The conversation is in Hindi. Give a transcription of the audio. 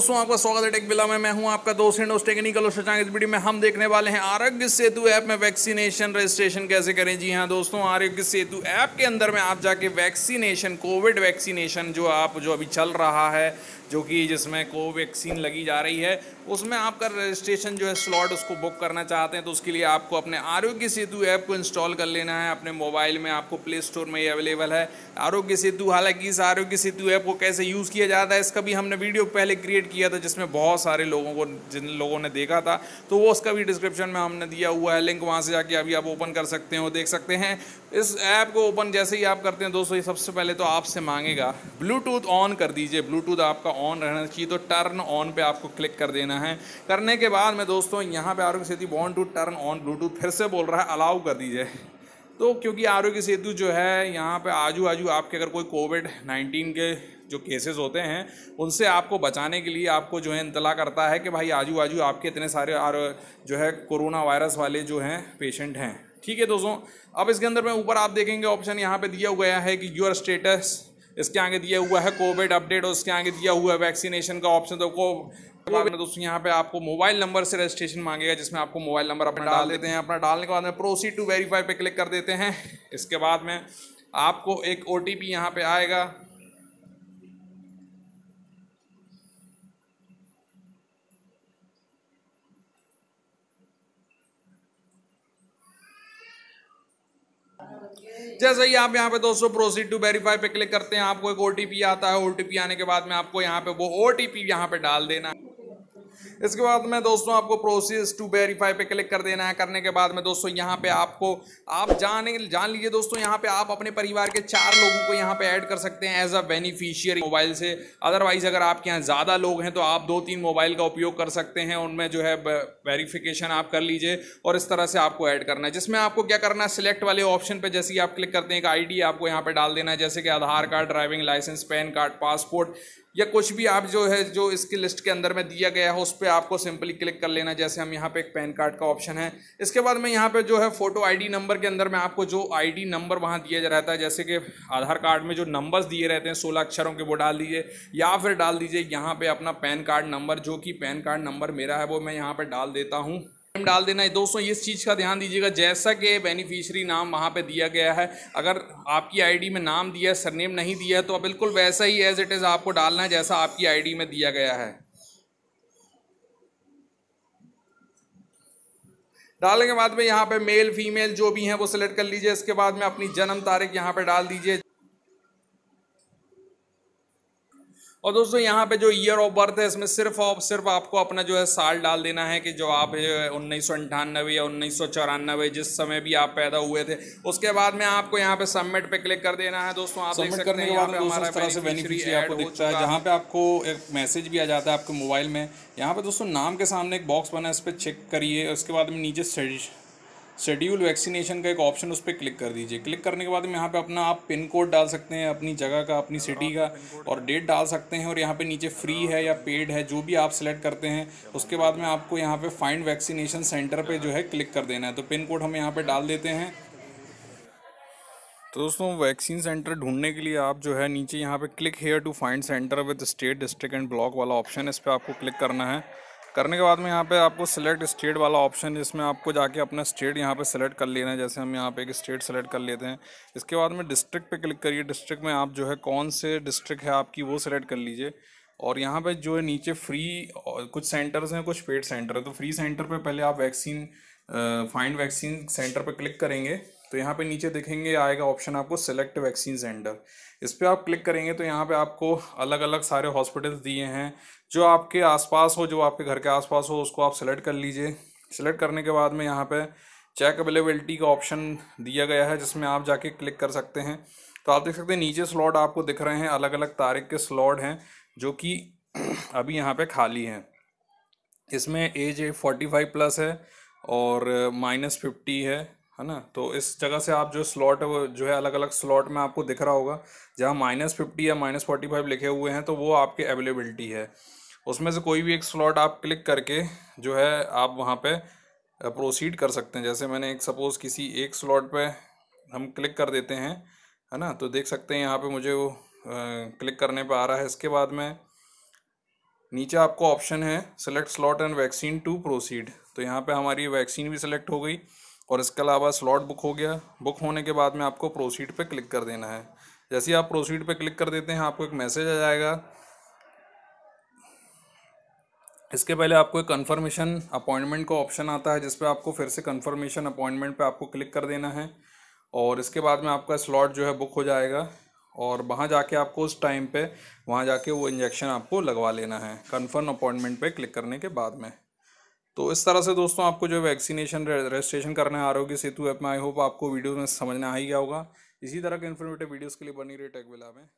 दोस्तों आपका स्वागत है टेक बिला में मैं हूं आपका दोस्त इंडोस टेक्निकल और शशांक इस वीडियो में हम देखने वाले हैं आरोग्य सेतु ऐप में वैक्सीनेशन रजिस्ट्रेशन कैसे करें जी हाँ दोस्तों आरोग्य सेतु ऐप के अंदर में आप जाके वैक्सीनेशन कोविड वैक्सीनेशन जो आप जो अभी चल रहा है जो कि जिसमें कोवैक्सीन लगी जा रही है उसमें आपका रजिस्ट्रेशन जो है स्लॉट उसको बुक करना चाहते हैं तो उसके लिए आपको अपने आरोग्य सेतु ऐप को इंस्टॉल कर लेना है अपने मोबाइल में आपको प्ले स्टोर में ये अवेलेबल है आरोग्य सेतु हालांकि इस आरोग्य सेतु ऐप को कैसे यूज़ किया जाता है इसका भी हमने वीडियो पहले क्रिएट किया था जिसमें बहुत सारे लोगों को जिन लोगों ने देखा था तो वो उसका भी डिस्क्रिप्शन में हमने दिया हुआ है लिंक वहाँ से जाके अभी आप ओपन कर सकते हो देख सकते हैं इस ऐप को ओपन जैसे ही आप करते हैं दोस्तों ये सबसे पहले तो आपसे मांगेगा ब्लूटूथ ऑन कर दीजिए ब्लूटूथ आपका ऑन रहना चाहिए तो टर्न ऑन पे आपको क्लिक कर देना है करने के बाद में दोस्तों यहाँ पे आरोग्य सेती बॉन्ड टू टर्न ऑन ब्लूटूथ फिर से बोल रहा है अलाउ कर दीजिए तो क्योंकि आरोग्य सेतु जो है यहाँ पे आजू आजू आपके अगर कोई कोविड नाइन्टीन के जो केसेस होते हैं उनसे आपको बचाने के लिए आपको जो है इंतला करता है कि भाई आजू आजू आपके इतने सारे जो है कोरोना वायरस वाले जो हैं पेशेंट हैं ठीक है दोस्तों अब इसके अंदर में ऊपर आप देखेंगे ऑप्शन यहाँ पे दिया गया है कि योर स्टेटस इसके आगे दिया हुआ है कोविड अपडेट और उसके आगे दिया हुआ है वैक्सीनेशन का ऑप्शन तो को दोस्तों यहाँ पे आपको मोबाइल नंबर से रजिस्ट्रेशन मांगेगा जिसमें आपको मोबाइल नंबर अपना डाल देते हैं अपना डालने के बाद में प्रोसीड टू वेरीफाई पे क्लिक कर देते हैं इसके बाद में आपको एक ओ टी पी यहाँ पे आएगा जैसे ही आप यहाँ पे दोस्तों प्रोसीड टू वेरीफाई पे क्लिक करते हैं आपको एक ओटीपी आता है ओटीपी आने के बाद में आपको यहाँ पे वो ओटीपी यहाँ पे डाल देना इसके बाद में दोस्तों आपको प्रोसेस टू वेरीफाई पे क्लिक कर देना है करने के बाद में दोस्तों यहाँ पे आपको आप जाने जान लीजिए दोस्तों यहाँ पे आप अपने परिवार के चार लोगों को यहाँ पे ऐड कर सकते हैं एज अ बेनिफिशियरी मोबाइल से अदरवाइज अगर आपके यहाँ ज़्यादा लोग हैं तो आप दो तीन मोबाइल का उपयोग कर सकते हैं उनमें जो है वेरीफिकेशन आप कर लीजिए और इस तरह से आपको ऐड करना है जिसमें आपको क्या करना है सिलेक्ट वाले ऑप्शन पर जैसे ही आप क्लिक करते हैं एक आई आपको यहाँ पर डाल देना है जैसे कि Aadhaar card driving licence PAN card passport या कुछ भी आप जो है जो इसकी लिस्ट के अंदर में दिया गया है उस पर आपको सिंपली क्लिक कर लेना जैसे हम यहाँ पे एक पैन कार्ड का ऑप्शन है इसके बाद में यहाँ पे जो है फोटो आईडी नंबर के अंदर में आपको जो आईडी नंबर वहाँ दिया जा रहता है जैसे कि आधार कार्ड में जो नंबर्स दिए रहते हैं सोलह अक्षरों के वो डाल दीजिए या फिर डाल दीजिए यहाँ पर अपना पैन कार्ड नंबर जो कि पैन कार्ड नंबर मेरा है वो मैं यहाँ पर डाल देता हूँ डाल देना है दोस्तों इस चीज़ का ध्यान दीजिएगा जैसा कि बेनिफिशियरी नाम वहाँ पे दिया गया है अगर आपकी आईडी में नाम दिया है सरनेम नहीं दिया है तो बिल्कुल वैसा ही एज इट इज़ आपको डालना है जैसा आपकी आईडी में दिया गया है डालने के बाद में यहाँ पे मेल फीमेल जो भी हैं वो सिलेक्ट कर लीजिए इसके बाद में अपनी जन्म तारीख यहाँ पर डाल दीजिए और दोस्तों यहाँ पे जो ईयर ऑफ बर्थ है इसमें सिर्फ और सिर्फ आपको अपना जो है साल डाल देना है कि जो आप उन्नीस सौ अंठानबे या उन्नीस सौ चौरानबे जिस समय भी आप पैदा हुए थे उसके बाद में आपको यहाँ पे सबमिट पे क्लिक कर देना है दोस्तों आप सबमिट करने के बाद तरह से बेनिफिशियरी आपको दिखता है जहाँ पे आपको एक मैसेज भी आ जाता है आपके मोबाइल में यहाँ पे दोस्तों नाम के सामने एक बॉक्स बना है इस पर चेक करिए उसके बाद में नीचे शेड्यूल वैक्सीनेशन का एक ऑप्शन उस पर क्लिक कर दीजिए क्लिक करने के बाद में यहाँ पे अपना आप पिन कोड डाल सकते हैं अपनी जगह का अपनी सिटी का और डेट डाल सकते हैं और यहाँ पे नीचे फ्री है या पेड है जो भी आप सिलेक्ट करते हैं उसके बाद में आपको यहाँ पे फाइंड वैक्सीनेशन सेंटर पे जो है क्लिक कर देना है तो पिन कोड हम यहाँ पर डाल देते हैं तो दोस्तों वैक्सीन सेंटर ढूंढने के लिए आप जो है नीचे यहाँ पे click here to find centre with state district and block वाला ऑप्शन इस पर आपको क्लिक करना है करने के बाद में यहाँ पे आपको सेलेक्ट स्टेट वाला ऑप्शन जिसमें आपको जाके अपना स्टेट यहाँ पे सेलेक्ट कर लेना है जैसे हम यहाँ पे एक स्टेट सेलेक्ट कर लेते हैं इसके बाद में डिस्ट्रिक्ट पे क्लिक करिए डिस्ट्रिक्ट में आप जो है कौन से डिस्ट्रिक्ट है आपकी वो सिलेक्ट कर लीजिए और यहाँ पे जो है नीचे फ्री कुछ सेंटर्स हैं कुछ पेड सेंटर है तो फ्री सेंटर पर पहले आप वैक्सीन फाइंड वैक्सीन सेंटर पर क्लिक करेंगे तो यहाँ पे नीचे देखेंगे आएगा ऑप्शन आपको सेलेक्ट वैक्सीन सेंटर इस पर आप क्लिक करेंगे तो यहाँ पे आपको अलग अलग सारे हॉस्पिटल्स दिए हैं जो आपके आसपास हो जो आपके घर के आसपास हो उसको आप सेलेक्ट कर लीजिए सेलेक्ट करने के बाद में यहाँ पे चेक अवेलेबिलिटी का ऑप्शन दिया गया है जिसमें आप जाके क्लिक कर सकते हैं तो आप देख सकते हैं नीचे स्लॉट आपको दिख रहे हैं अलग अलग तारीख के स्लॉट हैं जो कि अभी यहाँ पर खाली हैं इसमें एज फोर्टी फाइव प्लस है और माइनस फिफ्टी है है ना तो इस जगह से आप जो स्लॉट है वो जो है अलग अलग स्लॉट में आपको दिख रहा होगा जहाँ माइनस फिफ्टी या माइनस फोर्टी फाइव लिखे हुए हैं तो वो आपके अवेलेबिलिटी है उसमें से कोई भी एक स्लॉट आप क्लिक करके जो है आप वहाँ पे प्रोसीड कर सकते हैं जैसे मैंने एक सपोज़ किसी एक स्लॉट पे हम क्लिक कर देते हैं है ना तो देख सकते हैं यहाँ पर मुझे वो आ, क्लिक करने पर आ रहा है इसके बाद में नीचे आपको ऑप्शन है select slot and vaccine to proceed तो यहाँ पर हमारी वैक्सीन भी सिलेक्ट हो गई और इसके अलावा स्लॉट बुक हो गया बुक होने के बाद में आपको प्रोसीड पे क्लिक कर देना है जैसे ही आप प्रोसीड पे क्लिक कर देते हैं आपको एक मैसेज आ जाएगा इसके पहले आपको एक कन्फर्मेशन अपॉइंटमेंट का ऑप्शन आता है जिसपे आपको फिर से कन्फर्मेशन अपॉइंटमेंट पर आपको क्लिक कर देना है और इसके बाद में आपका स्लॉट जो है बुक हो जाएगा और वहाँ जाके आपको उस टाइम पे वहाँ जाके वो इंजेक्शन आपको लगवा लेना है कन्फर्म अपॉइंटमेंट पे क्लिक करने के बाद में तो इस तरह से दोस्तों आपको जो वैक्सीनेशन रजिस्ट्रेशन करना है आरोग्य सेतु ऐप में आई होप आपको वीडियो में समझना आ ही गया होगा इसी तरह के इन्फॉर्मेटिव वीडियोज़ के लिए बनी रही टेक विला में